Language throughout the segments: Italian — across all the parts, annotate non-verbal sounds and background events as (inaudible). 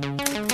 Thank you.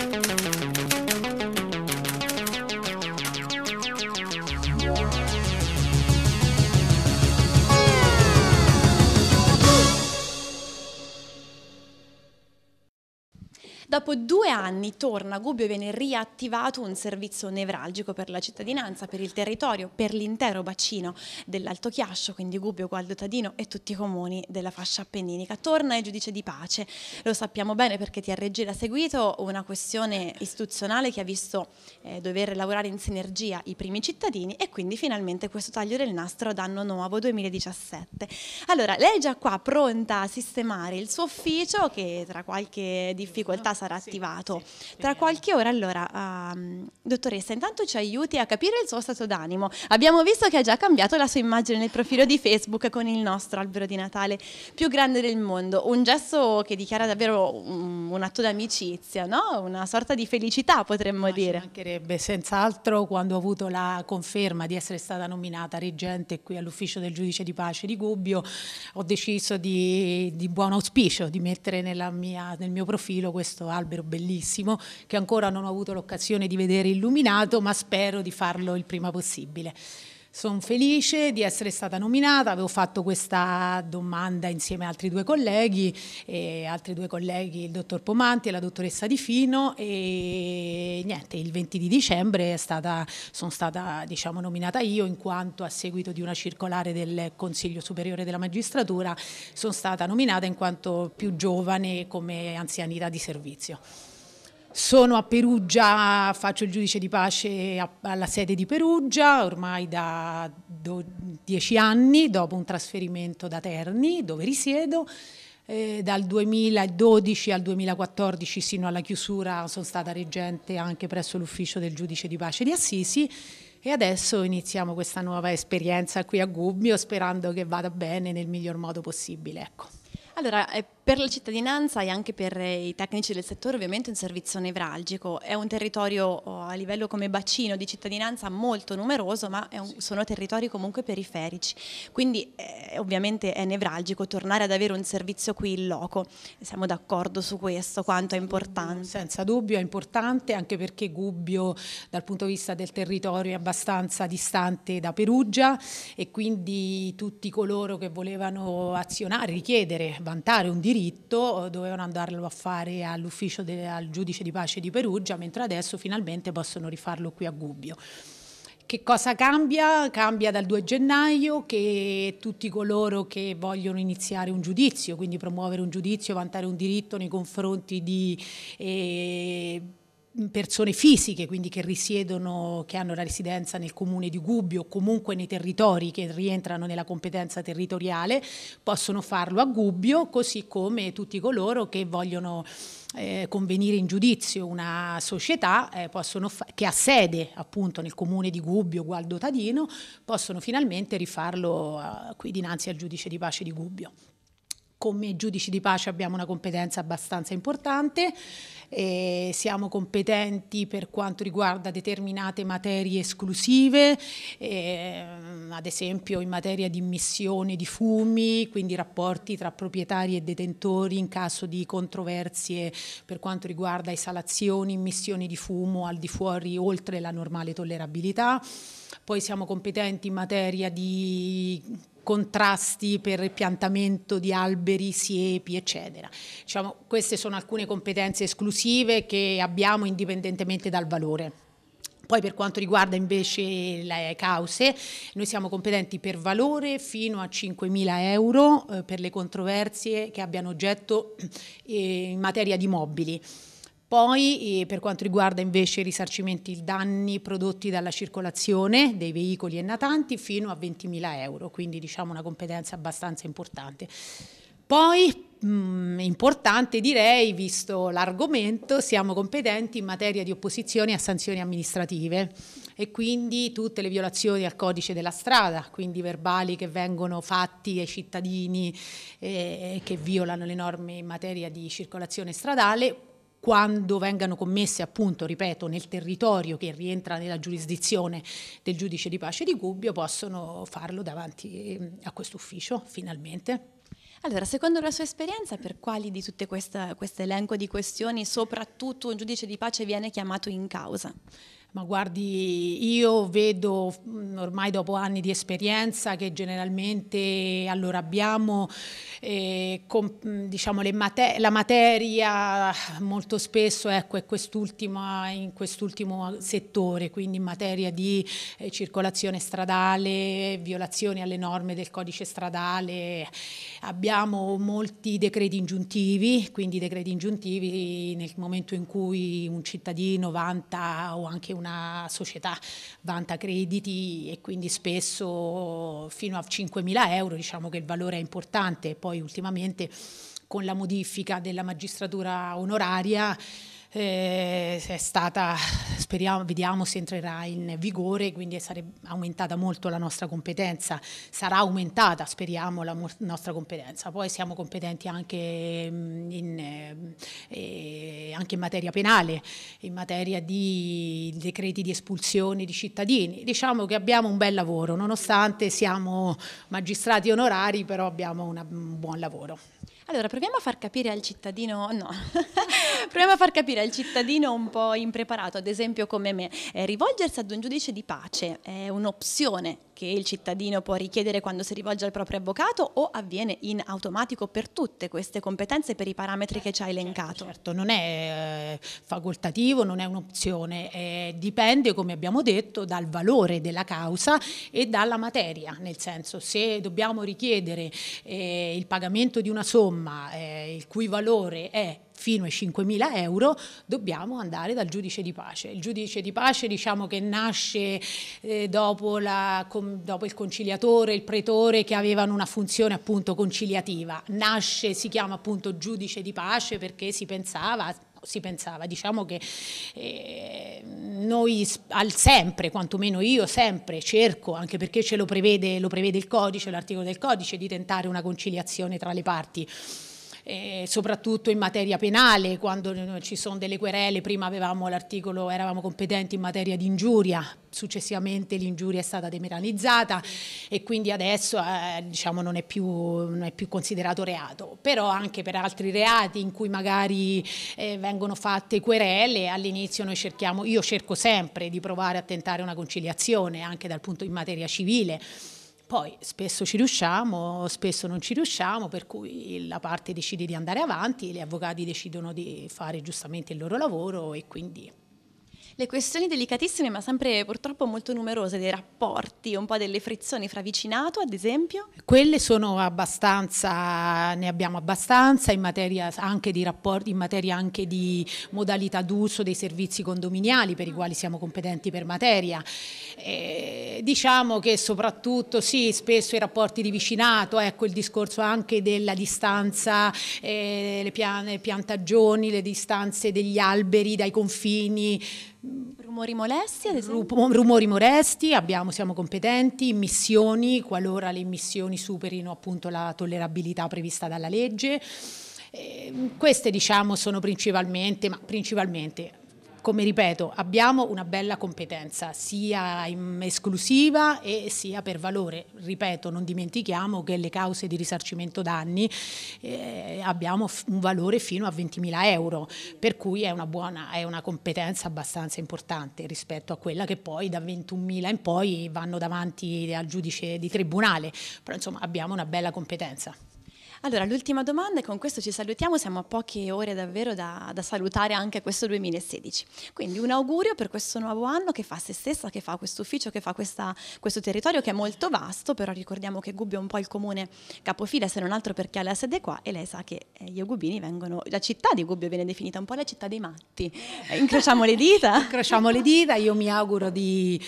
dopo due anni torna a Gubbio e viene riattivato un servizio nevralgico per la cittadinanza, per il territorio, per l'intero bacino dell'Alto Chiascio, quindi Gubbio, Gualdo Tadino e tutti i comuni della fascia appenninica. Torna il giudice di pace, lo sappiamo bene perché TRG l'ha seguito, una questione istituzionale che ha visto eh, dover lavorare in sinergia i primi cittadini e quindi finalmente questo taglio del nastro ad anno nuovo 2017. Allora, lei è già qua pronta a sistemare il suo ufficio che tra qualche difficoltà sarà attivato. Sì, Tra qualche ora allora, uh, dottoressa, intanto ci aiuti a capire il suo stato d'animo. Abbiamo visto che ha già cambiato la sua immagine nel profilo di Facebook con il nostro albero di Natale più grande del mondo, un gesto che dichiara davvero un, un atto d'amicizia, no? una sorta di felicità potremmo Ma dire. Ci mancherebbe, senz'altro quando ho avuto la conferma di essere stata nominata reggente qui all'ufficio del giudice di pace di Gubbio, ho deciso di, di buon auspicio di mettere mia, nel mio profilo questo albero albero bellissimo che ancora non ho avuto l'occasione di vedere illuminato, ma spero di farlo il prima possibile. Sono felice di essere stata nominata, avevo fatto questa domanda insieme ad altri due colleghi, altri due colleghi, il dottor Pomanti e la dottoressa Di Fino e niente, il 20 di dicembre stata, sono stata diciamo, nominata io in quanto a seguito di una circolare del Consiglio Superiore della Magistratura sono stata nominata in quanto più giovane come anzianità di servizio. Sono a Perugia, faccio il giudice di pace alla sede di Perugia ormai da do, dieci anni dopo un trasferimento da Terni dove risiedo. Eh, dal 2012 al 2014 sino alla chiusura sono stata reggente anche presso l'ufficio del giudice di pace di Assisi e adesso iniziamo questa nuova esperienza qui a Gubbio sperando che vada bene nel miglior modo possibile. Ecco. Allora, eh, per la cittadinanza e anche per eh, i tecnici del settore ovviamente un servizio nevralgico, è un territorio oh, a livello come bacino di cittadinanza molto numeroso ma un, sono territori comunque periferici, quindi eh, ovviamente è nevralgico tornare ad avere un servizio qui in loco, siamo d'accordo su questo quanto è importante. Senza dubbio è importante anche perché Gubbio dal punto di vista del territorio è abbastanza distante da Perugia e quindi tutti coloro che volevano azionare, richiedere, vantare un diritto diritto eh, dovevano andarlo a fare all'ufficio del al giudice di pace di Perugia, mentre adesso finalmente possono rifarlo qui a Gubbio. Che cosa cambia? Cambia dal 2 gennaio che tutti coloro che vogliono iniziare un giudizio, quindi promuovere un giudizio, vantare un diritto nei confronti di eh, persone fisiche, quindi che risiedono, che hanno la residenza nel comune di Gubbio o comunque nei territori che rientrano nella competenza territoriale, possono farlo a Gubbio, così come tutti coloro che vogliono eh, convenire in giudizio una società eh, che ha sede appunto nel comune di Gubbio, Gualdo Tadino, possono finalmente rifarlo eh, qui dinanzi al giudice di pace di Gubbio come giudici di pace abbiamo una competenza abbastanza importante, eh, siamo competenti per quanto riguarda determinate materie esclusive, eh, ad esempio in materia di immissione di fumi, quindi rapporti tra proprietari e detentori in caso di controversie per quanto riguarda esalazioni, immissioni di fumo al di fuori oltre la normale tollerabilità. Poi siamo competenti in materia di contrasti per il piantamento di alberi, siepi, eccetera. Diciamo, queste sono alcune competenze esclusive che abbiamo indipendentemente dal valore. Poi per quanto riguarda invece le cause, noi siamo competenti per valore fino a 5.000 euro eh, per le controversie che abbiano oggetto eh, in materia di mobili. Poi eh, per quanto riguarda invece i risarcimenti, i danni prodotti dalla circolazione dei veicoli e natanti fino a 20.000 euro, quindi diciamo una competenza abbastanza importante. Poi mh, mm, importante direi, visto l'argomento, siamo competenti in materia di opposizione a sanzioni amministrative e quindi tutte le violazioni al codice della strada, quindi verbali che vengono fatti ai cittadini eh, che violano le norme in materia di circolazione stradale, quando vengano commesse, appunto, ripeto, nel territorio che rientra nella giurisdizione del giudice di pace di Gubbio, possono farlo davanti ehm, a questo ufficio, finalmente. Allora, secondo la sua esperienza, per quali di tutto questo elenco di questioni, soprattutto un giudice di pace viene chiamato in causa? Ma guardi, io vedo mm, ormai dopo anni di esperienza che generalmente allora abbiamo eh, con, mm, diciamo, mate la materia molto spesso ecco, è quest'ultima, in quest'ultimo settore, quindi in materia di eh, circolazione stradale, violazioni alle norme del codice stradale, abbiamo molti decreti ingiuntivi, quindi decreti ingiuntivi nel momento in cui un cittadino vanta o anche una una società vanta crediti e quindi spesso fino a 5.000 euro diciamo che il valore è importante, poi ultimamente con la modifica della magistratura onoraria eh, è stata, speriamo, vediamo se entrerà in vigore, quindi è aumentata molto la nostra competenza, sarà aumentata, speriamo, la nostra competenza. Poi siamo competenti anche mm, in, eh, eh, anche in materia penale, in materia di decreti di espulsione di cittadini. Diciamo che abbiamo un bel lavoro, nonostante siamo magistrati onorari, però abbiamo una, un buon lavoro. Allora, proviamo a far capire al cittadino, no, (laughs) proviamo a far capire al cittadino un po' impreparato, ad esempio come me, eh, rivolgersi ad un giudice di pace è un'opzione che il cittadino può richiedere quando si rivolge al proprio avvocato o avviene in automatico per tutte queste competenze per i parametri che ci ha certo, elencato? Certo, certo. non è eh, facoltativo, non è un'opzione, eh, dipende come abbiamo detto dal valore della causa e dalla materia, nel senso se dobbiamo richiedere eh, il pagamento di una somma eh, il cui valore è fino ai 5.000 euro, dobbiamo andare dal giudice di pace. Il giudice di pace diciamo che nasce eh, dopo, la, com, dopo, il conciliatore, il pretore che avevano una funzione appunto conciliativa, nasce, si chiama appunto giudice di pace perché si pensava si pensava, diciamo che eh, noi al sempre, quantomeno io sempre cerco, anche perché ce lo prevede, lo prevede il codice, l'articolo del codice, di tentare una conciliazione tra le parti eh, soprattutto in materia penale, quando eh, ci sono delle querele, prima avevamo l'articolo, eravamo competenti in materia di ingiuria, successivamente l'ingiuria è stata demeralizzata e quindi adesso eh, diciamo, non, è più, non, è più, considerato reato, però anche per altri reati in cui magari eh, vengono fatte querele, all'inizio noi cerchiamo, io cerco sempre di provare a tentare una conciliazione anche dal punto di materia civile. Poi spesso ci riusciamo, spesso non ci riusciamo, per cui la parte decide di andare avanti, gli avvocati decidono di fare giustamente il loro lavoro e quindi le questioni delicatissime ma sempre purtroppo molto numerose dei rapporti, un po' delle frizioni fra vicinato ad esempio? Quelle sono abbastanza, ne abbiamo abbastanza in materia anche di rapporti, in materia anche di modalità d'uso dei servizi condominiali per i quali siamo competenti per materia. E eh, diciamo che soprattutto sì, spesso i rapporti di vicinato, ecco il discorso anche della distanza, eh, le piantagioni, le distanze degli alberi dai confini, rumori molesti, ad esempio? rumori molesti, abbiamo, siamo competenti, missioni, qualora le missioni superino appunto la tollerabilità prevista dalla legge. Eh, queste diciamo sono principalmente, ma principalmente come ripeto, abbiamo una bella competenza sia in esclusiva e sia per valore. Ripeto, non dimentichiamo che le cause di risarcimento danni eh, abbiamo un valore fino a 20.000 euro, per cui è una, buona, è una competenza abbastanza importante rispetto a quella che poi da 21.000 in poi vanno davanti al giudice di tribunale. Però insomma abbiamo una bella competenza. Allora, l'ultima domanda e con questo ci salutiamo, siamo a poche ore davvero da, da, salutare anche questo 2016. Quindi un augurio per questo nuovo anno che fa se stessa, che fa questo ufficio, che fa questa, questo territorio che è molto vasto, però ricordiamo che Gubbio è un po' il comune capofila, se non altro perché ha la sede qua e lei sa che eh, gli Gubini vengono, la città di Gubbio viene definita un po' la città dei matti. Eh, incrociamo le dita. (laughs) Incrociamo le dita, io mi auguro di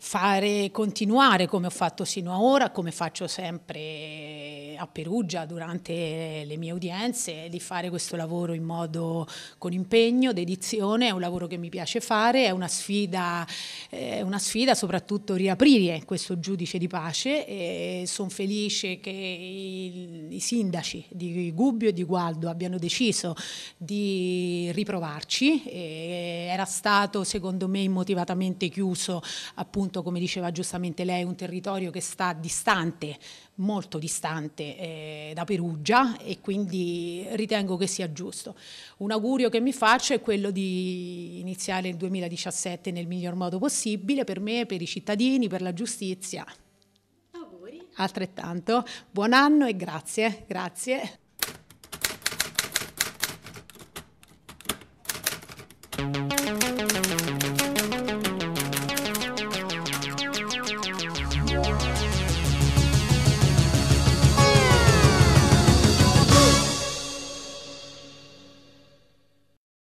fare, continuare come ho fatto sino ad ora, come faccio sempre a Perugia durante le mie udienze, di fare questo lavoro in modo con impegno, dedizione, è un lavoro che mi piace fare, è una sfida, è eh, una sfida soprattutto riaprire questo giudice di pace sono felice che i, i sindaci di Gubbio e di Gualdo abbiano deciso di riprovarci, era stato secondo me immotivatamente chiuso appunto come diceva giustamente lei un territorio che sta distante molto distante eh, da Perugia e quindi ritengo che sia giusto. Un augurio che mi faccio è quello di iniziare il 2017 nel miglior modo possibile per me, per i cittadini, per la giustizia. Auguri. Altrettanto, buon anno e grazie, grazie. Thank you.